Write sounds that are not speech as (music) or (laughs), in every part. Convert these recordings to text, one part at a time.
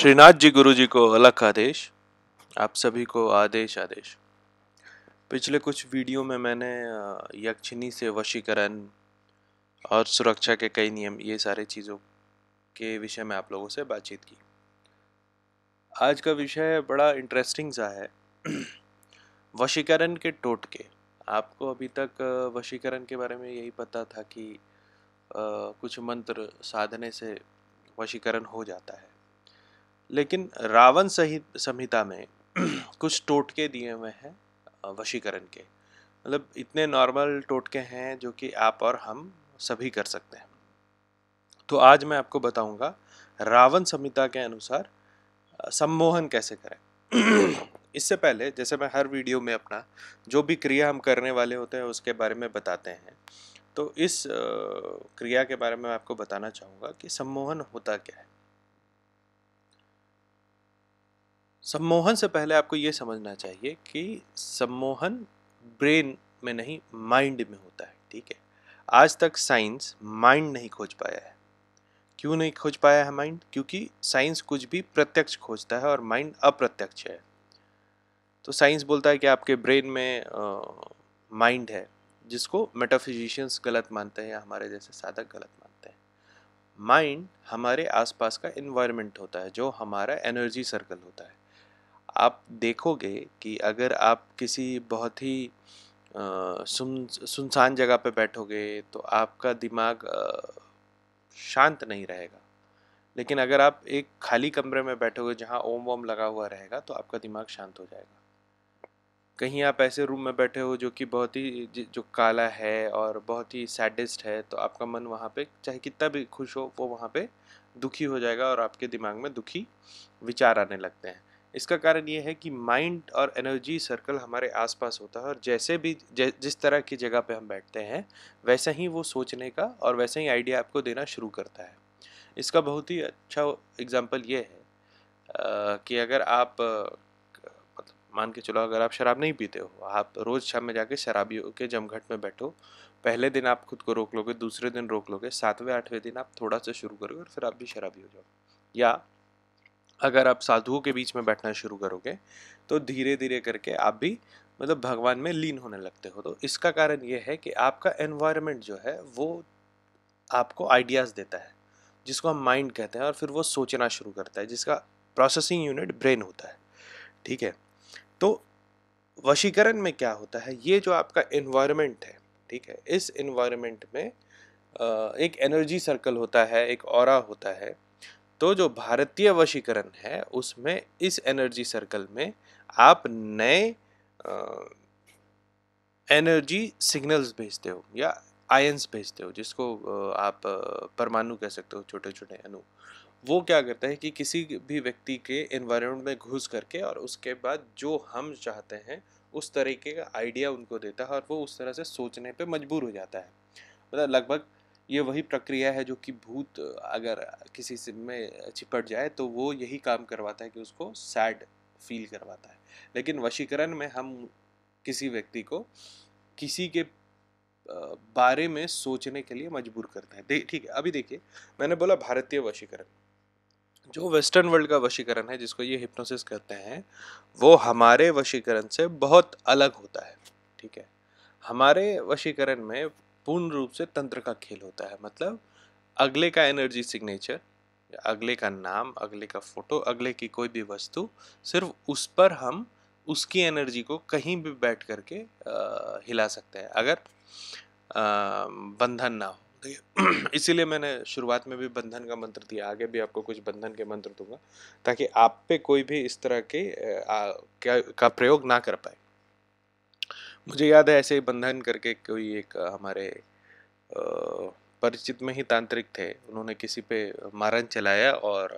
श्रीनाथ जी गुरु जी को अलग आदेश आप सभी को आदेश आदेश पिछले कुछ वीडियो में मैंने यक्षिणी से वशीकरण और सुरक्षा के कई नियम ये सारे चीज़ों के विषय में आप लोगों से बातचीत की आज का विषय बड़ा इंटरेस्टिंग सा है वशीकरण के टोटके आपको अभी तक वशीकरण के बारे में यही पता था कि कुछ मंत्र साधने से वशीकरण हो जाता है लेकिन रावण सहित संहिता में (clears throat) कुछ टोटके दिए हुए हैं वशीकरण के मतलब इतने नॉर्मल टोटके हैं जो कि आप और हम सभी कर सकते हैं तो आज मैं आपको बताऊंगा रावण संहिता के अनुसार सम्मोहन कैसे करें (clears throat) इससे पहले जैसे मैं हर वीडियो में अपना जो भी क्रिया हम करने वाले होते हैं उसके बारे में बताते हैं तो इस क्रिया के बारे में मैं आपको बताना चाहूँगा कि सम्मोहन होता क्या है सम्मोहन से पहले आपको ये समझना चाहिए कि सम्मोहन ब्रेन में नहीं माइंड में होता है ठीक है आज तक साइंस माइंड नहीं खोज पाया है क्यों नहीं खोज पाया है माइंड क्योंकि साइंस कुछ भी प्रत्यक्ष खोजता है और माइंड अप्रत्यक्ष है तो साइंस बोलता है कि आपके ब्रेन में माइंड है जिसको मेटाफिजिशियंस गलत मानते हैं या हमारे जैसे साधक गलत मानते हैं माइंड हमारे आसपास का इन्वायरमेंट होता है जो हमारा एनर्जी सर्कल होता है आप देखोगे कि अगर आप किसी बहुत ही सुन सुनसान जगह पर बैठोगे तो आपका दिमाग शांत नहीं रहेगा लेकिन अगर आप एक खाली कमरे में बैठोगे जहाँ ओम वोम लगा हुआ रहेगा तो आपका दिमाग शांत हो जाएगा कहीं आप ऐसे रूम में बैठे हो जो कि बहुत ही जो काला है और बहुत ही सैडेस्ट है तो आपका मन वहाँ पे चाहे कितना भी खुश हो वो वहाँ पे दुखी हो जाएगा और आपके दिमाग में दुखी विचार आने लगते हैं इसका कारण ये है कि माइंड और एनर्जी सर्कल हमारे आसपास होता है और जैसे भी जै, जिस तरह की जगह पे हम बैठते हैं वैसे ही वो सोचने का और वैसे ही आइडिया आपको देना शुरू करता है इसका बहुत ही अच्छा एग्ज़ाम्पल ये है आ, कि अगर आप मतलब मान के चलो अगर आप शराब नहीं पीते हो आप रोज़ शाम में जाके शराबियों के जमघट में बैठो पहले दिन आप खुद को रोक लोगे दूसरे दिन रोक लोगे सातवें आठवें दिन आप थोड़ा सा शुरू करोगे और फिर आप भी शराबी हो जाओ या अगर आप साधुओं के बीच में बैठना शुरू करोगे तो धीरे धीरे करके आप भी मतलब भगवान में लीन होने लगते हो तो इसका कारण ये है कि आपका एनवायरनमेंट जो है वो आपको आइडियाज़ देता है जिसको हम माइंड कहते हैं और फिर वो सोचना शुरू करता है जिसका प्रोसेसिंग यूनिट ब्रेन होता है ठीक है तो वशीकरण में क्या होता है ये जो आपका इन्वायरमेंट है ठीक है इस इन्वायरमेंट में एक एनर्जी सर्कल होता है एक और होता है तो जो भारतीय वशीकरण है उसमें इस एनर्जी सर्कल में आप नए एनर्जी सिग्नल्स भेजते हो या आयंस भेजते हो जिसको आप परमाणु कह सकते हो छोटे छोटे अणु वो क्या करता है कि किसी भी व्यक्ति के एनवायरनमेंट में घुस करके और उसके बाद जो हम चाहते हैं उस तरीके का आइडिया उनको देता है और वो उस तरह से सोचने पे मजबूर हो जाता है मतलब लगभग ये वही प्रक्रिया है जो कि भूत अगर किसी से में चिपट जाए तो वो यही काम करवाता है कि उसको सैड फील करवाता है लेकिन वशीकरण में हम किसी व्यक्ति को किसी के बारे में सोचने के लिए मजबूर करते हैं ठीक है अभी देखिए मैंने बोला भारतीय वशीकरण जो वेस्टर्न वर्ल्ड का वशीकरण है जिसको ये हिप्नोसिस कहते हैं वो हमारे वशीकरण से बहुत अलग होता है ठीक है हमारे वशीकरण में पूर्ण रूप से तंत्र का खेल होता है मतलब अगले का एनर्जी सिग्नेचर अगले का नाम अगले का फोटो अगले की कोई भी वस्तु सिर्फ उस पर हम उसकी एनर्जी को कहीं भी बैठ करके आ, हिला सकते हैं अगर आ, बंधन ना हो (clears throat) इसीलिए मैंने शुरुआत में भी बंधन का मंत्र दिया आगे भी आपको कुछ बंधन के मंत्र दूंगा ताकि आप पे कोई भी इस तरह के आ, का, का प्रयोग ना कर पाए मुझे याद है ऐसे ही बंधन करके कोई एक हमारे परिचित में ही तांत्रिक थे उन्होंने किसी पे मारन चलाया और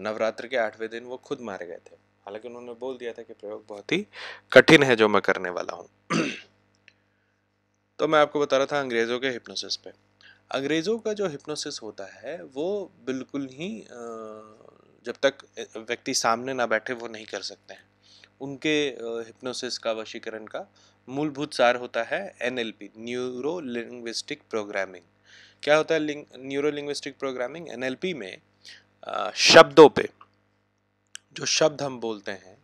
नवरात्र के आठवें दिन वो खुद मारे गए थे हालांकि उन्होंने बोल दिया था कि प्रयोग बहुत ही कठिन है जो मैं करने वाला हूँ तो मैं आपको बता रहा था अंग्रेज़ों के हिप्नोसिस पे अंग्रेज़ों का जो हिप्नोसिस होता है वो बिल्कुल ही जब तक व्यक्ति सामने ना बैठे वो नहीं कर सकते हैं उनके हिप्नोसिस का वशीकरण का मूलभूत सार होता है एनएलपी न्यूरो लिंग्विस्टिक प्रोग्रामिंग क्या होता है न्यूरो लिंग्विस्टिक प्रोग्रामिंग एनएलपी में शब्दों पे जो शब्द हम बोलते हैं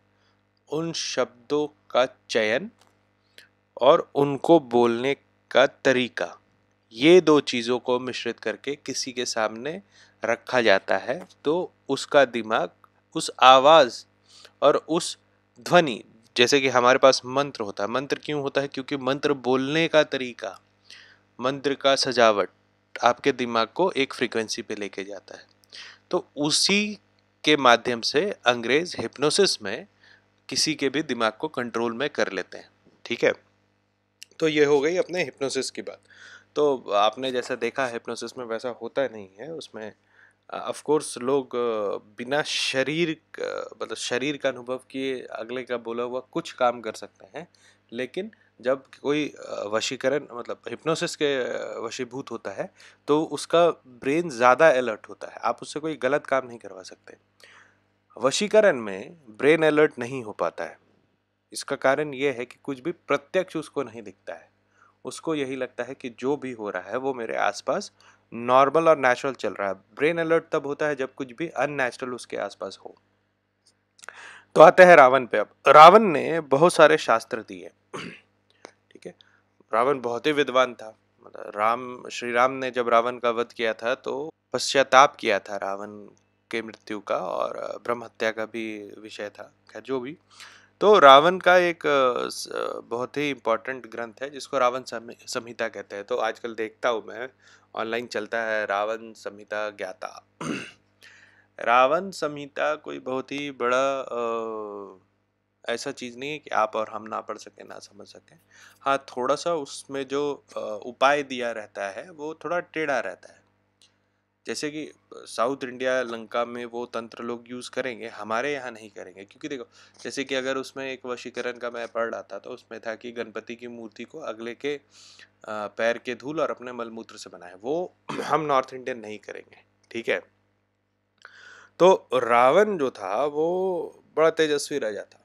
उन शब्दों का चयन और उनको बोलने का तरीका ये दो चीज़ों को मिश्रित करके किसी के सामने रखा जाता है तो उसका दिमाग उस आवाज़ और उस ध्वनि जैसे कि हमारे पास मंत्र होता है मंत्र क्यों होता है क्योंकि मंत्र बोलने का तरीका मंत्र का सजावट आपके दिमाग को एक फ्रीक्वेंसी पे लेके जाता है तो उसी के माध्यम से अंग्रेज हिप्नोसिस में किसी के भी दिमाग को कंट्रोल में कर लेते हैं ठीक है तो ये हो गई अपने हिप्नोसिस की बात तो आपने जैसा देखा हिप्नोसिस में वैसा होता नहीं है उसमें ऑफ कोर्स लोग बिना शरीर मतलब शरीर का अनुभव किए अगले का बोला हुआ कुछ काम कर सकते हैं लेकिन जब कोई वशीकरण मतलब हिप्नोसिस के वशीभूत होता है तो उसका ब्रेन ज़्यादा अलर्ट होता है आप उससे कोई गलत काम नहीं करवा सकते वशीकरण में ब्रेन अलर्ट नहीं हो पाता है इसका कारण ये है कि कुछ भी प्रत्यक्ष उसको नहीं दिखता है उसको यही लगता है कि जो भी हो रहा है वो मेरे आसपास नॉर्मल और नेचुरल चल रहा है ब्रेन अलर्ट तब होता है जब कुछ भी अननेचुरल उसके आसपास हो तो आते हैं रावण पे अब रावण ने बहुत सारे शास्त्र दिए ठीक है रावण बहुत ही विद्वान था मतलब राम श्री राम ने जब रावण का वध किया था तो पश्चाताप किया था रावण के मृत्यु का और ब्रह्म हत्या का भी विषय था खैर जो भी तो रावण का एक बहुत ही इम्पोर्टेंट ग्रंथ है जिसको रावण संहिता कहते हैं तो आजकल देखता हूँ मैं ऑनलाइन चलता है रावण संहिता ज्ञाता (clears throat) रावण संहिता कोई बहुत ही बड़ा आ, ऐसा चीज़ नहीं है कि आप और हम ना पढ़ सकें ना समझ सकें हाँ थोड़ा सा उसमें जो उपाय दिया रहता है वो थोड़ा टेढ़ा रहता है जैसे कि साउथ इंडिया लंका में वो तंत्र लोग यूज़ करेंगे हमारे यहाँ नहीं करेंगे क्योंकि देखो जैसे कि अगर उसमें एक वशीकरण का मैं पढ़ रहा था तो उसमें था कि गणपति की मूर्ति को अगले के पैर के धूल और अपने मलमूत्र से बनाए वो (clears throat) हम नॉर्थ इंडियन नहीं करेंगे ठीक है तो रावण जो था वो बड़ा तेजस्वी राजा था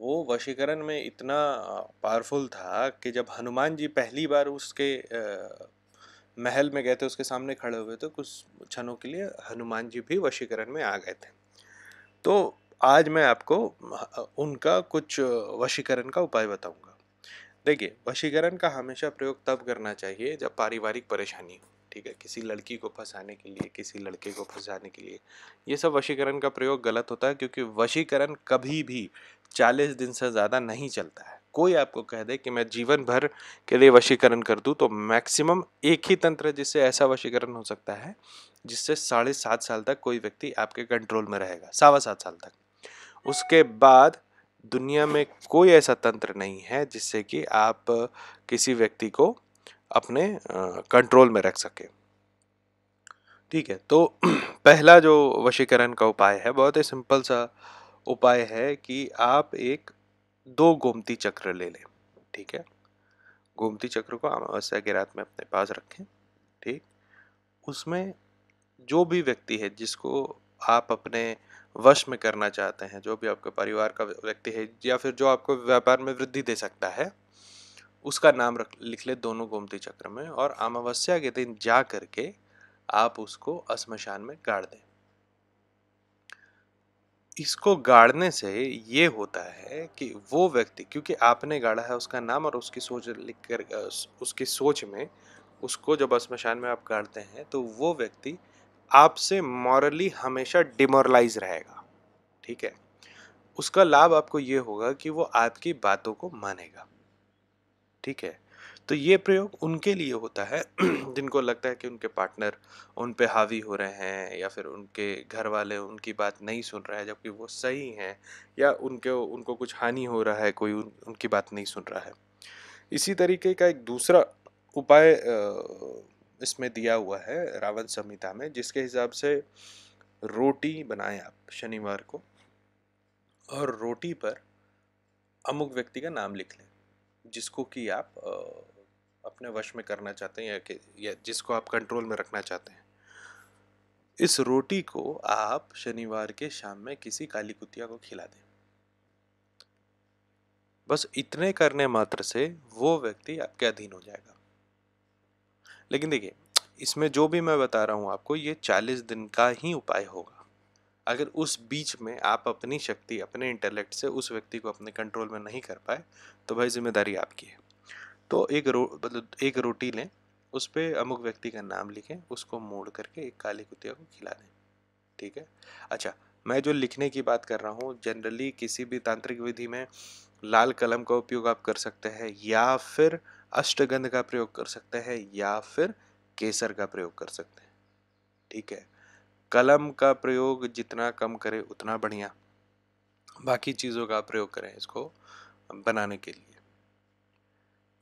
वो वशीकरण में इतना पावरफुल था कि जब हनुमान जी पहली बार उसके महल में गए थे उसके सामने खड़े हुए थे कुछ क्षणों के लिए हनुमान जी भी वशीकरण में आ गए थे तो आज मैं आपको उनका कुछ वशीकरण का उपाय बताऊंगा देखिए वशीकरण का हमेशा प्रयोग तब करना चाहिए जब पारिवारिक परेशानी हो ठीक है किसी लड़की को फंसाने के लिए किसी लड़के को फंसाने के लिए ये सब वशीकरण का प्रयोग गलत होता है क्योंकि वशीकरण कभी भी चालीस दिन से ज़्यादा नहीं चलता है कोई आपको कह दे कि मैं जीवन भर के लिए वशीकरण कर दूँ तो मैक्सिमम एक ही तंत्र जिससे ऐसा वशीकरण हो सकता है जिससे साढ़े सात साल तक कोई व्यक्ति आपके कंट्रोल में रहेगा सावा सात साल तक उसके बाद दुनिया में कोई ऐसा तंत्र नहीं है जिससे कि आप किसी व्यक्ति को अपने कंट्रोल में रख सकें ठीक है तो (clears throat) पहला जो वशीकरण का उपाय है बहुत ही सिंपल सा उपाय है कि आप एक दो गोमती चक्र ले लें ठीक है गोमती चक्र को अमावस्या की रात में अपने पास रखें ठीक उसमें जो भी व्यक्ति है जिसको आप अपने वश में करना चाहते हैं जो भी आपके परिवार का व्यक्ति है या फिर जो आपको व्यापार में वृद्धि दे सकता है उसका नाम रख लिख ले दोनों गोमती चक्र में और अमावस्या के दिन जा करके आप उसको शमशान में गाड़ दें इसको गाड़ने से ये होता है कि वो व्यक्ति क्योंकि आपने गाड़ा है उसका नाम और उसकी सोच लिख कर उसकी सोच में उसको जब शमशान में आप गाड़ते हैं तो वो व्यक्ति आपसे मॉरली हमेशा डिमोरलाइज रहेगा ठीक है उसका लाभ आपको ये होगा कि वो आपकी बातों को मानेगा ठीक है तो ये प्रयोग उनके लिए होता है (clears throat) जिनको लगता है कि उनके पार्टनर उन पर हावी हो रहे हैं या फिर उनके घर वाले उनकी बात नहीं सुन रहे हैं जबकि वो सही हैं या उनके उनको कुछ हानि हो रहा है कोई उन, उनकी बात नहीं सुन रहा है इसी तरीके का एक दूसरा उपाय इसमें दिया हुआ है रावण संहिता में जिसके हिसाब से रोटी बनाएं आप शनिवार को और रोटी पर अमुक व्यक्ति का नाम लिख लें जिसको कि आप अपने वश में करना चाहते हैं या, कि, या जिसको आप कंट्रोल में रखना चाहते हैं इस रोटी को आप शनिवार के शाम में किसी काली कुतिया को खिला दें बस इतने करने मात्र से वो व्यक्ति आपके अधीन हो जाएगा लेकिन देखिए इसमें जो भी मैं बता रहा हूँ आपको ये चालीस दिन का ही उपाय होगा अगर उस बीच में आप अपनी शक्ति अपने इंटेलेक्ट से उस व्यक्ति को अपने कंट्रोल में नहीं कर पाए तो भाई जिम्मेदारी आपकी है तो एक रो मतलब एक रोटी लें उस पर अमुक व्यक्ति का नाम लिखें उसको मोड़ करके एक काली कुतिया को खिला दें ठीक है अच्छा मैं जो लिखने की बात कर रहा हूँ जनरली किसी भी तांत्रिक विधि में लाल कलम का उपयोग आप कर सकते हैं या फिर अष्टगंध का प्रयोग कर सकते हैं या फिर केसर का प्रयोग कर सकते हैं ठीक है कलम का प्रयोग जितना कम करें उतना बढ़िया बाकी चीज़ों का प्रयोग करें इसको बनाने के लिए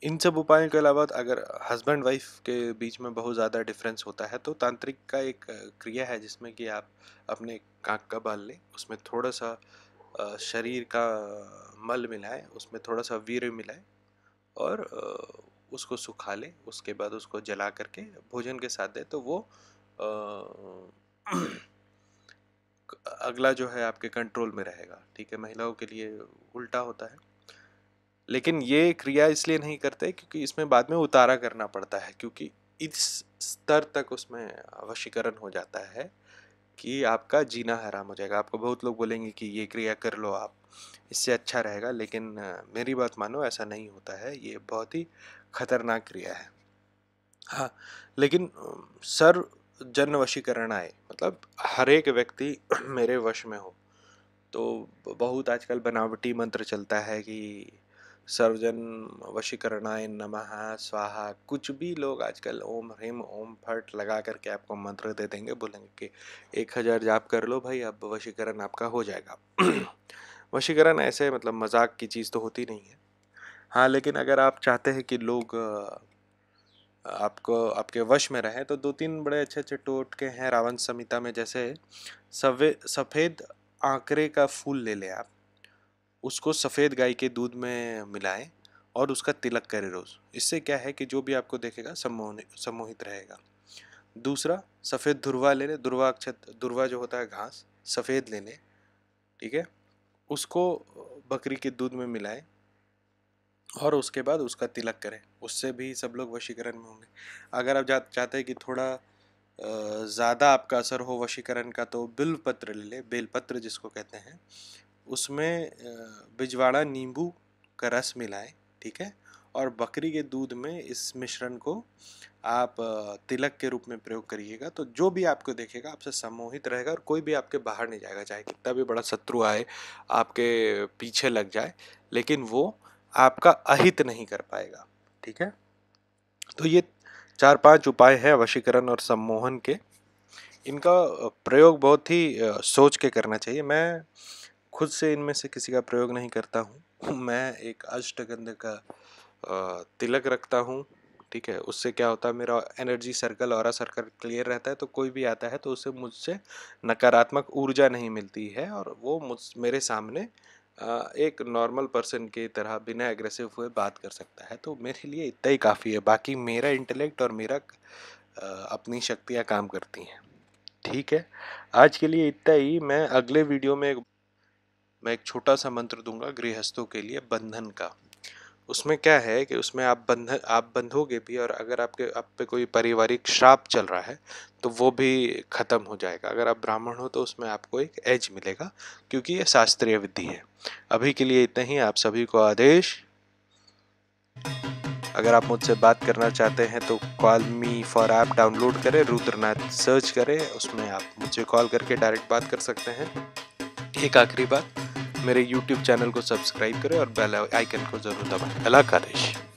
इन सब उपायों के अलावा अगर हस्बैंड वाइफ के बीच में बहुत ज़्यादा डिफरेंस होता है तो तांत्रिक का एक क्रिया है जिसमें कि आप अपने काक का बाल लें उसमें थोड़ा सा शरीर का मल मिलाएं उसमें थोड़ा सा वीर मिलाएं और उसको सुखा लें उसके बाद उसको जला करके भोजन के साथ दें तो वो अगला जो है आपके कंट्रोल में रहेगा ठीक है महिलाओं के लिए उल्टा होता है लेकिन ये क्रिया इसलिए नहीं करते क्योंकि इसमें बाद में उतारा करना पड़ता है क्योंकि इस स्तर तक उसमें वशीकरण हो जाता है कि आपका जीना हराम हो जाएगा आपको बहुत लोग बोलेंगे कि ये क्रिया कर लो आप इससे अच्छा रहेगा लेकिन मेरी बात मानो ऐसा नहीं होता है ये बहुत ही खतरनाक क्रिया है हाँ लेकिन सर जन वशीकरण आए मतलब हर एक व्यक्ति (clears throat) मेरे वश में हो तो बहुत आजकल बनावटी मंत्र चलता है कि सर्वजन वशीकरणाय नमः स्वाहा कुछ भी लोग आजकल ओम ह्रीम ओम फट लगा करके आपको मंत्र दे देंगे बोलेंगे कि एक हज़ार जाप कर लो भाई अब वशीकरण आपका हो जाएगा (clears throat) वशीकरण ऐसे मतलब मजाक की चीज़ तो होती नहीं है हाँ लेकिन अगर आप चाहते हैं कि लोग आपको आपके वश में रहें तो दो तीन बड़े अच्छे अच्छे टोटके हैं रावण संहिता में जैसे सवे सफ़ेद आंकड़े का फूल ले लें आप उसको सफ़ेद गाय के दूध में मिलाएं और उसका तिलक करें रोज़ इससे क्या है कि जो भी आपको देखेगा सम्मोहित सम्मोहित रहेगा दूसरा सफ़ेद धुरवा ले लें दुर्वा अक्षत दुर्वा जो होता है घास सफ़ेद ले लें ठीक है उसको बकरी के दूध में मिलाएं और उसके बाद उसका तिलक करें उससे भी सब लोग वशीकरण में होंगे अगर आप जा, चाहते हैं कि थोड़ा ज़्यादा आपका असर हो वशीकरण का तो बिलपत्र ले लें बेलपत्र जिसको कहते हैं उसमें बिजवाड़ा नींबू का रस मिलाएं ठीक है और बकरी के दूध में इस मिश्रण को आप तिलक के रूप में प्रयोग करिएगा तो जो भी आपको देखेगा आपसे सम्मोहित रहेगा और कोई भी आपके बाहर नहीं जाएगा चाहे कितना भी बड़ा शत्रु आए आपके पीछे लग जाए लेकिन वो आपका अहित नहीं कर पाएगा ठीक है तो ये चार पांच उपाय हैं वशीकरण और सम्मोहन के इनका प्रयोग बहुत ही सोच के करना चाहिए मैं खुद से इनमें से किसी का प्रयोग नहीं करता हूँ (laughs) मैं एक अष्टगंध का तिलक रखता हूँ ठीक है उससे क्या होता है मेरा एनर्जी सर्कल और सर्कल क्लियर रहता है तो कोई भी आता है तो उसे मुझसे नकारात्मक ऊर्जा नहीं मिलती है और वो मुझ मेरे सामने एक नॉर्मल पर्सन की तरह बिना एग्रेसिव हुए बात कर सकता है तो मेरे लिए इतना ही काफ़ी है बाकी मेरा इंटेलेक्ट और मेरा अपनी शक्तियाँ काम करती हैं ठीक है आज के लिए इतना ही मैं अगले वीडियो में मैं एक छोटा सा मंत्र दूंगा गृहस्थों के लिए बंधन का उसमें क्या है कि उसमें आप बंधन आप बंधोगे भी और अगर आपके आप पे कोई पारिवारिक श्राप चल रहा है तो वो भी ख़त्म हो जाएगा अगर आप ब्राह्मण हो तो उसमें आपको एक एज मिलेगा क्योंकि ये शास्त्रीय विधि है अभी के लिए इतना ही आप सभी को आदेश अगर आप मुझसे बात करना चाहते हैं तो call me for app download करें रुद्रनाथ सर्च करें उसमें आप मुझे कॉल करके डायरेक्ट बात कर सकते हैं एक आखिरी बात मेरे यूट्यूब चैनल को सब्सक्राइब करें और बेल आइकन को जरूर दबाएं अल्लाह का